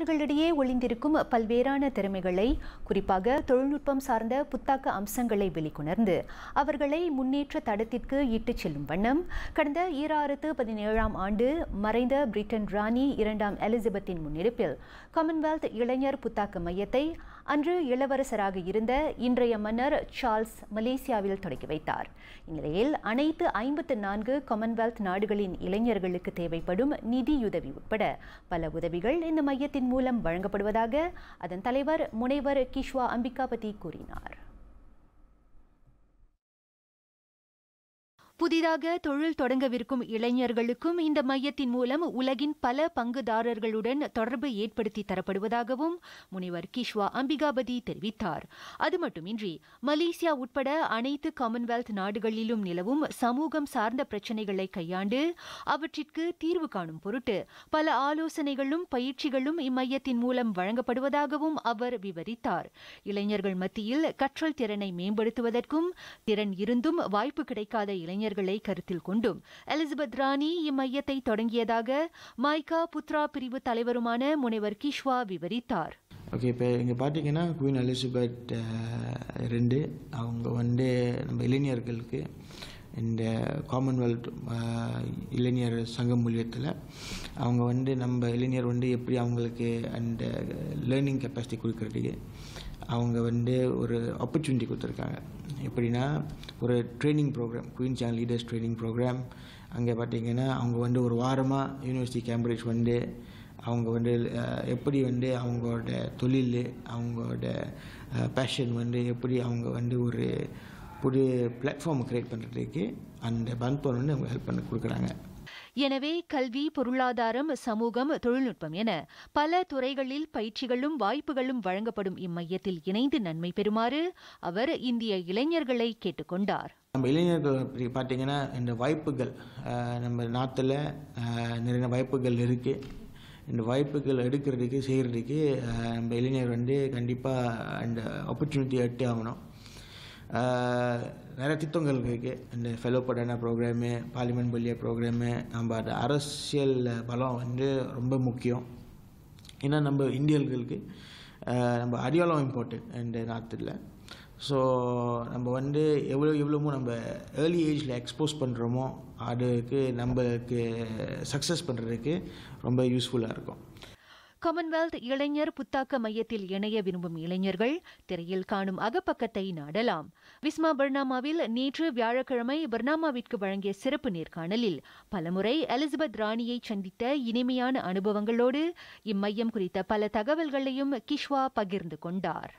இளைஞர்களிடையே ஒளிந்திருக்கும் பல்வேறான திறமைகளை குறிப்பாக தொழில்நுட்பம் சார்ந்த புத்தாக்க அம்சங்களை வெளிக்கொணர்ந்து அவர்களை முன்னேற்ற தடத்திற்கு இட்டுச் செல்லும் வண்ணம் கடந்த ஈராயிரத்து பதினேழாம் ஆண்டு மறைந்த பிரிட்டன் ராணி இரண்டாம் எலிசபெத்தின் முன்னெடுப்பில் காமன்வெல்த் இளைஞர் புத்தாக்க மையத்தை அன்று இளவரசராக இருந்த இன்றைய மன்னர் சார்ஸ் மலேசியாவில் தொடங்கி வைத்தார் இந்நிலையில் அனைத்து ஐம்பத்து நான்கு காமன்வெல்த் நாடுகளின் இளைஞர்களுக்கு தேவைப்படும் நிதியுதவி உட்பட பல உதவிகள் இந்த மையத்தின் மூலம் வழங்கப்படுவதாக அதன் தலைவர் முனைவர் கிஷ்வா அம்பிகாபதி கூறினார் புதிதாக தொழில் தொடங்கவிருக்கும் இளைஞர்களுக்கும் இந்த மையத்தின் மூலம் உலகின் பல பங்குதாரர்களுடன் தொடர்பு ஏற்படுத்தி தரப்படுவதாகவும் முனைவர் கிஷ்வா அம்பிகாபதி தெரிவித்தார் அது மட்டுமின்றி மலேசியா உட்பட அனைத்து காமன்வெல்த் நாடுகளிலும் நிலவும் சமூகம் சார்ந்த பிரச்சினைகளை கையாண்டு அவற்றிற்கு தீர்வு காணும் பொருட்டு பல ஆலோசனைகளும் பயிற்சிகளும் இம்மையத்தின் மூலம் வழங்கப்படுவதாகவும் அவர் விவரித்தார் இளைஞர்கள் மத்தியில் கற்றல் திறனை மேம்படுத்துவதற்கும் திறன் இருந்தும் வாய்ப்பு கிடைக்காத இளைஞர் இளைஞர்களை கருத்தில் கொண்டும் எலிசபெத் ராணி இம்மையத்தை தொடங்கியதாக மைகா புத்ரா பிரிவு தலைவருமான முனைவர் கிஷ்வா விவரித்தார் ஓகே இப்போ இங்கே பார்த்தீங்கன்னா குயின் எலிசபெத் ரெண்டு அவங்க வந்து நம்ம இளைஞர்களுக்கு இந்த காமன்வெல்த் இளைஞர் சங்கம் மூலியத்தில் அவங்க வந்து நம்ம இளைஞர் வந்து எப்படி அவங்களுக்கு அந்த லேர்னிங் கெப்பாசிட்டி கொடுக்கறதுக்கு அவங்க வந்து ஒரு ஆப்பர்ச்சுனிட்டி கொடுத்துருக்காங்க எப்படின்னா ஒரு training program queen channel leaders training program அங்கே பார்த்திங்கன்னா அவங்க வந்து ஒரு வாரமாக யூனிவர்சிட்டி கேம்பிரிட்ஜ் வந்து அவங்க வந்து எப்படி வந்து அவங்களோட தொழில் அவங்களோட பேஷன் வந்து எப்படி அவங்க வந்து ஒரு புதிய பிளாட்ஃபார்ம் கிரியேட் பண்ணுறதுக்கு அந்த பண்போன் வந்து அவங்க ஹெல்ப் பண்ண கொடுக்குறாங்க எனவே கல்வி பொருளாதாரம் சமூகம் தொழில்நுட்பம் என பல துறைகளில் பயிற்சிகளும் வாய்ப்புகளும் வழங்கப்படும் இம்மையத்தில் இணைந்து நன்மை பெறுமாறு அவர் இந்திய இளைஞர்களை கேட்டுக்கொண்டார் நம்ம இளைஞர்கள் பார்த்தீங்கன்னா இந்த வாய்ப்புகள் நம்ம நாட்டில் நிறைய வாய்ப்புகள் இருக்குது இந்த வாய்ப்புகள் எடுக்கிறதுக்கு செய்கிறதுக்கு நம்ம இளைஞர் வந்து கண்டிப்பாக இந்த ஆப்பர்ச்சுனிட்டி எட்டு ஆகணும் நிறைய திட்டங்கள் இருக்குது இந்த ஃபெலோ படான ப்ரோக்ராமு பார்லிமெண்ட் பள்ளிய ப்ரோக்ராமு நம்ம அரசியல் பலம் வந்து ரொம்ப முக்கியம் ஏன்னா நம்ம இந்தியர்களுக்கு நம்ம அடியாளம் இம்பார்ட்டன்ட் இந்த நாட்டில் ஸோ நம்ம வந்து எவ்வளோ எவ்வளோமோ நம்ம ஏர்லி ஏஜில் எக்ஸ்போஸ் பண்ணுறோமோ அதுக்கு நம்மளுக்கு சக்ஸஸ் பண்ணுறதுக்கு ரொம்ப யூஸ்ஃபுல்லாக இருக்கும் காமன்வெல்த் இளைஞர் புத்தாக்க மையத்தில் இணைய விரும்பும் இளைஞர்கள் திரையில் காணும் அகப்பக்கத்தை நாடலாம் விஸ்மா பர்னாமாவில் நேற்று வியாழக்கிழமை பர்னாமாவிற்கு வழங்கிய சிறப்பு நேர்காணலில் பலமுறை எலிசபெத் ராணியை சந்தித்த இனிமையான அனுபவங்களோடு இம்மையம் குறித்த பல தகவல்களையும் கிஷ்வா பகிர்ந்து கொண்டார்